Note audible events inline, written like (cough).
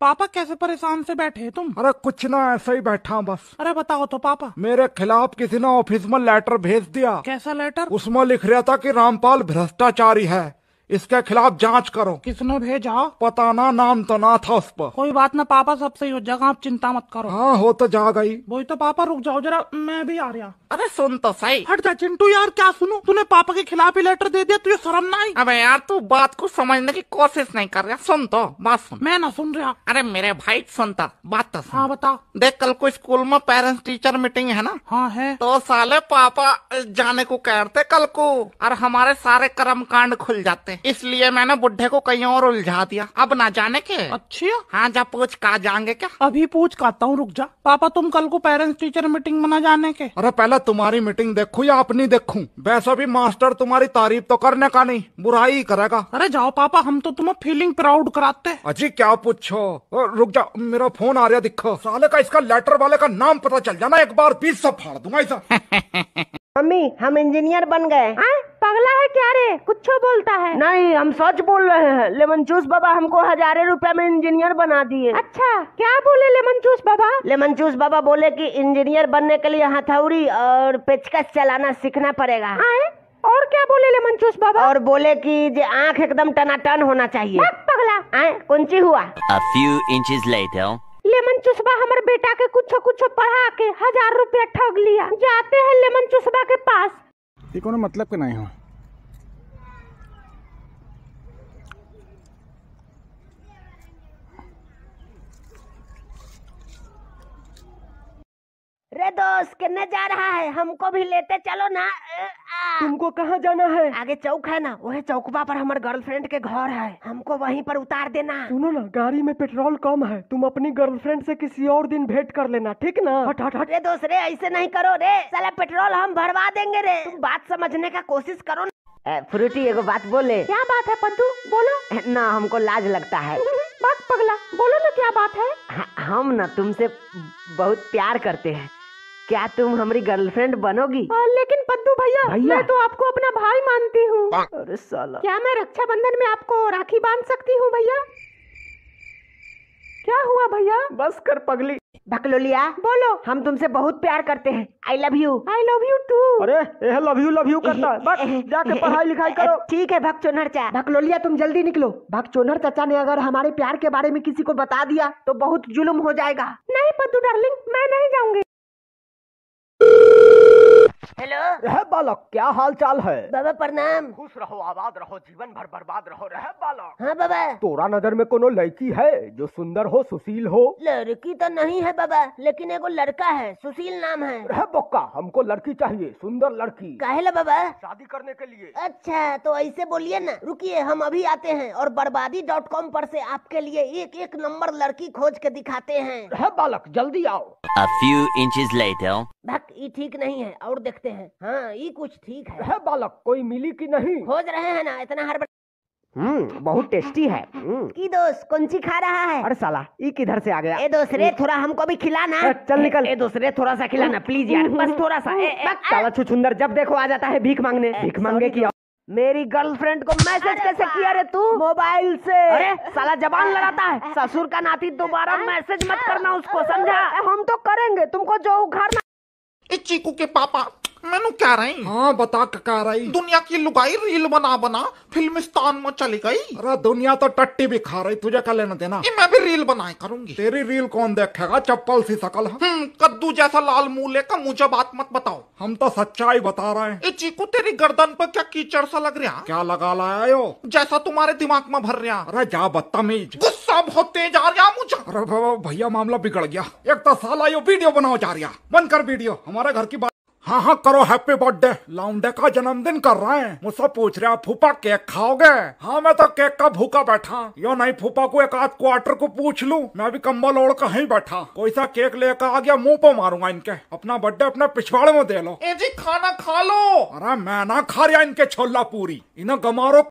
पापा कैसे परेशान से बैठे तुम अरे कुछ ना ऐसे ही बैठा बस अरे बताओ तो पापा मेरे खिलाफ किसी ने ऑफिस में लेटर भेज दिया कैसा लेटर उसमें लिख रहा था कि रामपाल भ्रष्टाचारी है इसके खिलाफ जांच करो किसने भेजा पता ना नाम तो ना था उस पर कोई बात ना पापा सब सही हो जाएगा आप चिंता मत करो हाँ हो तो जा गई वही तो पापा रुक जाओ जरा मैं भी आ रहा अरे सुन तो सही हट जा चिंटू यार क्या सुनू तूने पापा के खिलाफ ही लेटर दे दिया तुझे शर्म ना अबे यार तू बात को समझने की कोशिश नहीं कर रहा सुन तो बात सुन मैं ना सुन रहा अरे मेरे भाई सुनता तो, बात तो हाँ बता देख कल को स्कूल में पेरेंट्स टीचर मीटिंग है ना हाँ है तो साले पापा जाने को कहते कल को और हमारे सारे कर्म कांड खुल जाते इसलिए मैंने बुढ़े को कहीं और उलझा दिया अब ना जाने के अच्छा हाँ जा पूछ कहा जाएंगे क्या अभी पूछ कहता हूँ रुक जा पापा तुम कल को पेरेंट्स टीचर मीटिंग मना जाने के अरे पहले तुम्हारी मीटिंग देखू या अपनी देखू वैसे भी मास्टर तुम्हारी तारीफ तो करने का नहीं बुराई ही करेगा अरे जाओ पापा हम तो तुम्हें फीलिंग प्राउड कराते अजी क्या पूछो रुक जा मेरा फोन आ रहा दिखो साले का इसका लेटर वाले का नाम पता चल जाना एक बार पीस सब फाड़ दूंगा ऐसा (laughs) मम्मी हम इंजीनियर बन गए हाँ? पगला है क्या रे कुछ झूठो बोलता है नहीं हम सच बोल रहे हैं लेमन जूस बाबा हमको हजारे रुपए में इंजीनियर बना दिए अच्छा क्या बोले लेमन जूस बाबा लेमन जूस बाबा बोले कि इंजीनियर बनने के लिए हथौड़ी और पेचकस चलाना सीखना पड़ेगा आए? और क्या बोले लेमन जूस बाबा और बोले कि जो आँख एकदम टनाटन होना चाहिए पगला आए कुंची हुआ लेमन चुसबा हमारे बेटा के कुछ कुछ पढ़ा के हजार रुपया ठग लिया जाते हैं लेमन चुसबा के पास ये कोनो मतलब के नहीं हो दोस्त कितने जा रहा है हमको भी लेते चलो ना तुमको कहाँ जाना है आगे चौक है ना वही चौकवा पर हमारे गर्लफ्रेंड के घर है हमको वहीं पर उतार देना सुनो ना गाड़ी में पेट्रोल कम है तुम अपनी गर्लफ्रेंड से किसी और दिन भेंट कर लेना ठीक ना हट हट हट रे दोस्त रे ऐसे नहीं करो रे साला पेट्रोल हम भरवा देंगे रे तुम बात समझने का कोशिश करो ना फ्रूटी एगो बात बोले क्या बात है पंतु बोलो ना हमको लाज लगता है बात पगला बोलो ना क्या बात है हम ना तुमसे बहुत प्यार करते हैं क्या तुम हमारी गर्लफ्रेंड बनोगी आ, लेकिन पद्दू भैया मैं तो आपको अपना भाई मानती हूँ क्या मैं रक्षाबंधन में आपको राखी बांध सकती हूँ भैया क्या हुआ भैया बस कर पगली भकलोलिया बोलो हम तुमसे बहुत प्यार करते हैं I love you I love you too अरे लव यू लव यू करता है बस (laughs) जाके पढ़ाई लिखाई करो (laughs) ठीक है भक् चोनर चा भकलोलिया तुम जल्दी निकलो भक् चोनर चाचा ने अगर हमारे प्यार के बारे में किसी को बता दिया तो बहुत जुलुम हो जाएगा नहीं पद्दू डार्लिंग मैं नहीं जाऊंगी हेलो रह बालक क्या हाल चाल है बाबा प्रणाम खुश रहो आबाद रहो जीवन भर बर्बाद रहो रह बालक हाँ बाबा तोरा नजर में कोनो लड़की है जो सुंदर हो सुशील हो लड़की तो नहीं है बाबा लेकिन एगो लड़का है सुशील नाम है रह बक्का हमको लड़की चाहिए सुंदर लड़की ला बाबा शादी करने के लिए अच्छा तो ऐसे बोलिए ना रुकिए हम अभी आते हैं और बर्बादी डॉट कॉम पर से आपके लिए एक एक नंबर लड़की खोज के दिखाते हैं रह बालक जल्दी आओ A ठीक नहीं है और देखते सकते हैं हाँ ये कुछ ठीक है, है बालक कोई मिली की नहीं खोज रहे हैं ना इतना हर हम्म बहुत टेस्टी है हम्म। की दोस्त कौन सी खा रहा है अरे साला ये किधर से आ गया ए दूसरे हम्म। थोड़ा हमको भी खिलाना चल निकल ए दूसरे थोड़ा सा खिलाना प्लीज यार बस थोड़ा सा ए, ए, साला छुछुंदर जब देखो आ जाता है भीख मांगने भीख मांगे की मेरी गर्लफ्रेंड को मैसेज कैसे किया रे तू मोबाइल से अरे साला जबान लड़ाता है ससुर का नाती दोबारा मैसेज मत हाँ। करना उसको समझा हम तो करेंगे तुमको जो उखाड़ना चीकू के पापा मैं नु कह रही हाँ बता क्या रही दुनिया की लुगाई रील बना बना फिल्मिस्तान में चली गई अरे दुनिया तो टट्टी भी खा रही तुझे क्या लेना देना मैं भी रील बनाए करूंगी तेरी रील कौन देखेगा चप्पल सी सकल हाँ? हम्म, कद्दू जैसा लाल मुंह लेकर मुझे बात मत बताओ हम तो सच्चाई बता रहे हैं चीकू तेरी गर्दन पर क्या कीचड़ सा लग रहा क्या लगा लाया यो जैसा तुम्हारे दिमाग में भर रहा अरे जा बदतमीज गुस्सा बहुत तेज आ रहा मुझे अरे भैया मामला बिगड़ गया एक तो साला यो वीडियो बनाओ जा रहा बनकर कर वीडियो हमारे घर की बात हाँ हाँ करो हैप्पी बर्थडे लाउंडे का जन्मदिन कर रहे हैं मुझसे पूछ रहे फूफा केक खाओगे हाँ मैं तो केक का भूखा बैठा यो नहीं फूफा को एक आध क्वार्टर को पूछ लू मैं भी कम्बल ओढ़ कर ही बैठा कोई सा केक लेकर आ गया मुंह पे मारूंगा इनके अपना बर्थडे अपने पिछवाड़े में दे लो ए जी खाना खा लो अरे मैं ना खा रहा इनके छोला पूरी इन्हें गमारो